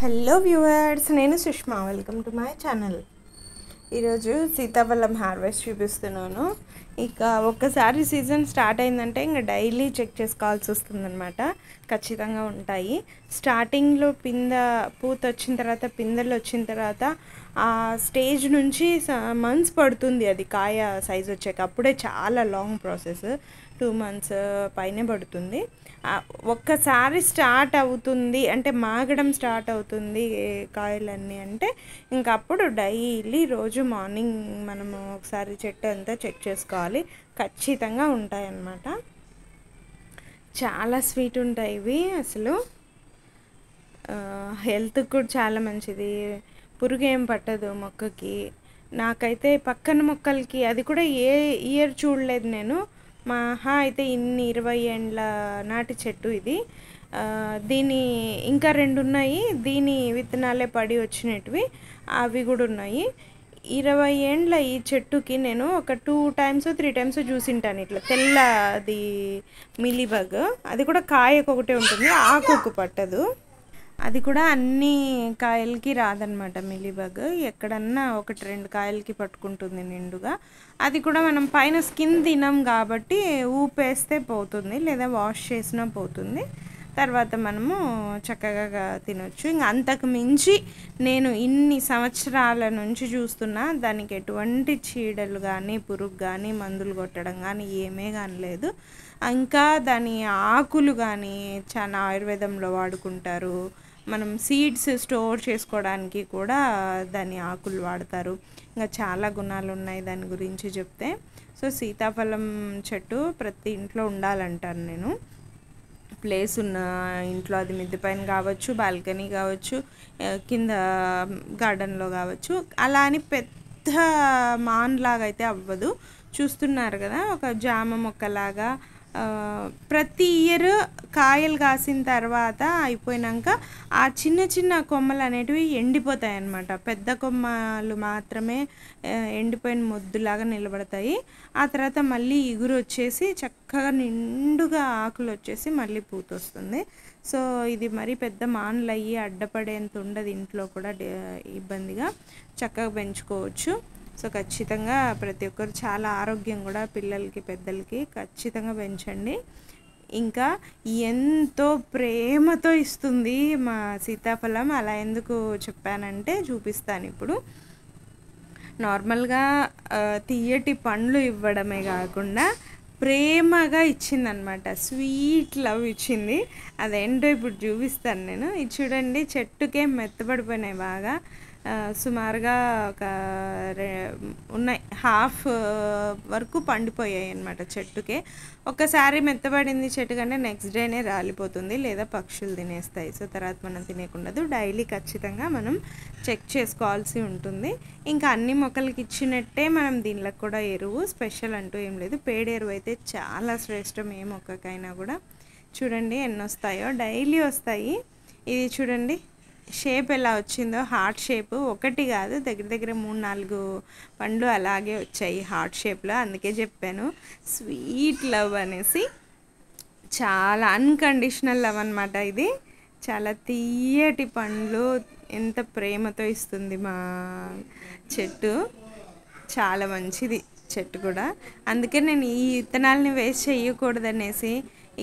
hello viewers నేను Sushma welcome to my channel ఈరోజు సీతాఫలం హార్వెస్ట్ చూపిస్తున్నాను ఇక ఒక్కసారి సీజన్ స్టార్ట్ అయిందంటే ఇంకా డైలీ చెక్ చేసుకోవాల్సి వస్తుందన్నమాట ఖచ్చితంగా ఉంటాయి స్టార్టింగ్లో పింద పూత వచ్చిన తర్వాత పిందెలు వచ్చిన తర్వాత ఆ స్టేజ్ నుంచి మంత్స్ పడుతుంది అది కాయ సైజ్ వచ్చాక అప్పుడే చాలా లాంగ్ ప్రాసెస్ టూ మంత్స్ పైనే పడుతుంది ఒక్కసారి స్టార్ట్ అవుతుంది అంటే మాగడం స్టార్ట్ అవుతుంది కాయలన్నీ అంటే ఇంకా అప్పుడు డైలీ రోజు మార్నింగ్ మనము ఒకసారి చెట్టు అంతా చెక్ చేసుకోవాలి ఖచ్చితంగా ఉంటాయన్నమాట చాలా స్వీట్ ఉంటాయి ఇవి అసలు హెల్త్కి కూడా చాలా మంచిది పురుగు ఏం పట్టదు మొక్కకి నాకైతే పక్కన మొక్కలకి అది కూడా ఏ ఇయర్ చూడలేదు నేను మహా అయితే ఇన్ని ఇరవై ఏండ్ల నాటి చెట్టు ఇది దీని ఇంకా రెండు ఉన్నాయి దీని విత్తనాలే పడి వచ్చినవి అవి కూడా ఉన్నాయి ఇరవై ఏండ్ల ఈ చెట్టుకి నేను ఒక టూ టైమ్స్ త్రీ టైమ్స్ చూసింటాను ఇట్లా తెల్ల అది మిలీబగ్ అది కూడా కాయకొకటే ఒకటే ఉంటుంది ఆకుకు పట్టదు అది కూడా అన్ని కాయలకి రాదనమాట మిలీబగ్ ఎక్కడన్నా ఒకటి రెండు కాయలకి పట్టుకుంటుంది నిండుగా అది కూడా మనం పైన స్కిన్ తినం కాబట్టి ఊపేస్తే పోతుంది లేదా వాష్ చేసినా పోతుంది తర్వాత మనము చక్కగా తినొచ్చు ఇంకా అంతకు మించి నేను ఇన్ని సంవత్సరాల నుంచి చూస్తున్నా దానికి ఎటువంటి చీడలు కానీ పురుగు కానీ మందులు కొట్టడం కానీ ఏమే కానలేదు ఇంకా దాని ఆకులు కానీ చాలా ఆయుర్వేదంలో వాడుకుంటారు మనం సీడ్స్ స్టోర్ చేసుకోవడానికి కూడా దాని ఆకులు వాడతారు ఇంకా చాలా గుణాలు ఉన్నాయి దాని గురించి చెప్తే సో సీతాఫలం చెట్టు ప్రతి ఇంట్లో ఉండాలంటాను నేను ప్లేస్ ఉన్న ఇంట్లో అది మిద్దె పైన కావచ్చు బాల్కనీ కావచ్చు కింద గార్డెన్లో కావచ్చు అలా అని పెద్ద మాన్ లాగా అయితే అవ్వదు చూస్తున్నారు కదా ఒక జామ మొక్కలాగా ప్రతి ఇయర్ కాయలు కాసిన తర్వాత అయిపోయినాక ఆ చిన్న చిన్న కొమ్మలు అనేటివి ఎండిపోతాయి అన్నమాట పెద్ద కొమ్మలు మాత్రమే ఎండిపోయిన మొద్దులాగా నిలబడతాయి ఆ తర్వాత మళ్ళీ ఇగురు వచ్చేసి చక్కగా నిండుగా ఆకులు వచ్చేసి మళ్ళీ పూత వస్తుంది సో ఇది మరి పెద్ద మానులు అయ్యి అడ్డపడేంత ఉండదు ఇంట్లో కూడా ఇబ్బందిగా చక్కగా పెంచుకోవచ్చు సో ఖచ్చితంగా ప్రతి ఒక్కరు చాలా ఆరోగ్యం కూడా పిల్లలకి పెద్దలకి ఖచ్చితంగా పెంచండి ఇంకా ఎంతో ప్రేమతో ఇస్తుంది మా సీతాఫలం అలా ఎందుకు చెప్పానంటే చూపిస్తాను ఇప్పుడు నార్మల్గా తీయటి పండ్లు ఇవ్వడమే కాకుండా ప్రేమగా ఇచ్చిందనమాట స్వీట్ లవ్ ఇచ్చింది అదేంటో ఇప్పుడు చూపిస్తాను నేను ఇది చూడండి చెట్టుకే మెత్తబడిపోయినాయి బాగా సుమారుగా ఒక ఉన్నాయి హాఫ్ వరకు పండిపోయాయి అనమాట చెట్టుకే ఒక్కసారి మెత్తబడింది చెట్టు కంటే నెక్స్ట్ డేనే రాలిపోతుంది లేదా పక్షులు తినేస్తాయి సో తర్వాత మనం తినేకుండదు డైలీ ఖచ్చితంగా మనం చెక్ చేసుకోవాల్సి ఉంటుంది ఇంకా అన్ని మొక్కలకి ఇచ్చినట్టే మనం దీనిలోకి కూడా ఎరువు స్పెషల్ అంటూ ఏం లేదు పేడెరువు అయితే చాలా శ్రేష్టం ఏ మొక్కకైనా కూడా చూడండి ఎన్ని వస్తాయో డైలీ వస్తాయి ఇది చూడండి షేప్ ఎలా వచ్చిందో హార్ట్ షేప్ ఒకటి కాదు దగ్గర దగ్గర మూడు నాలుగు పండ్లు అలాగే వచ్చాయి హార్ట్ షేప్లో అందుకే చెప్పాను స్వీట్ లవ్ అనేసి చాలా అన్కండిషనల్ లవ్ అనమాట ఇది చాలా తీయటి పండ్లు ఎంత ప్రేమతో ఇస్తుంది మా చెట్టు చాలా మంచిది చెట్టు కూడా అందుకే నేను ఈ విత్తనాలని వేస్ట్ చేయకూడదనేసి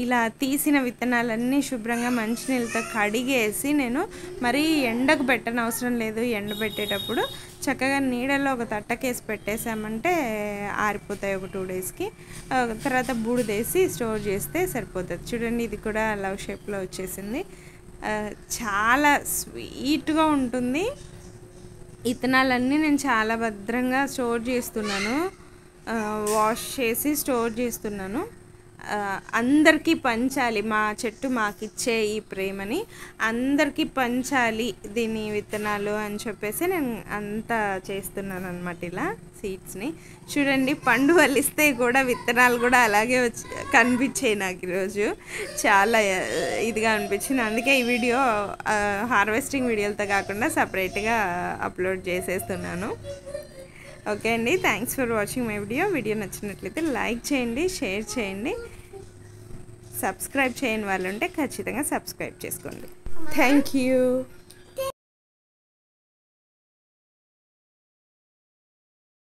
ఇలా తీసిన విత్తనాలన్నీ శుభ్రంగా మంచినీళ్ళతో కడిగేసి నేను మరీ ఎండకు పెట్టనవసరం లేదు ఎండబెట్టేటప్పుడు చక్కగా నీడలో ఒక తట్టకేసి పెట్టేసామంటే ఆరిపోతాయి ఒక టూ డేస్కి తర్వాత బూడిదేసి స్టోర్ చేస్తే సరిపోతుంది చూడండి ఇది కూడా లవ్ షేప్లో వచ్చేసింది చాలా స్వీట్గా ఉంటుంది ఇతనాలన్నీ నేను చాలా భద్రంగా స్టోర్ చేస్తున్నాను వాష్ చేసి స్టోర్ చేస్తున్నాను అందరికీ పంచాలి మా చెట్టు మాకిచ్చే ఈ ప్రేమని అందరికీ పంచాలి దీని విత్తనాలు అని చెప్పేసి నేను అంతా చేస్తున్నాను అనమాట ఇలా సీడ్స్ని చూడండి పండు వలిస్తే కూడా విత్తనాలు కూడా అలాగే వచ్చి కనిపించాయి నాకు ఈరోజు చాలా ఇదిగా అనిపించింది అందుకే ఈ వీడియో హార్వెస్టింగ్ వీడియోలతో కాకుండా సపరేట్గా అప్లోడ్ చేసేస్తున్నాను ఓకే అండి thanks for watching my video video నచ్చినట్లయితే లైక్ చేయండి షేర్ చేయండి సబ్స్క్రైబ్ చేయని వాళ్ళు ఉంటే ఖచ్చితంగా సబ్స్క్రైబ్ చేసుకోండి థ్యాంక్ యూ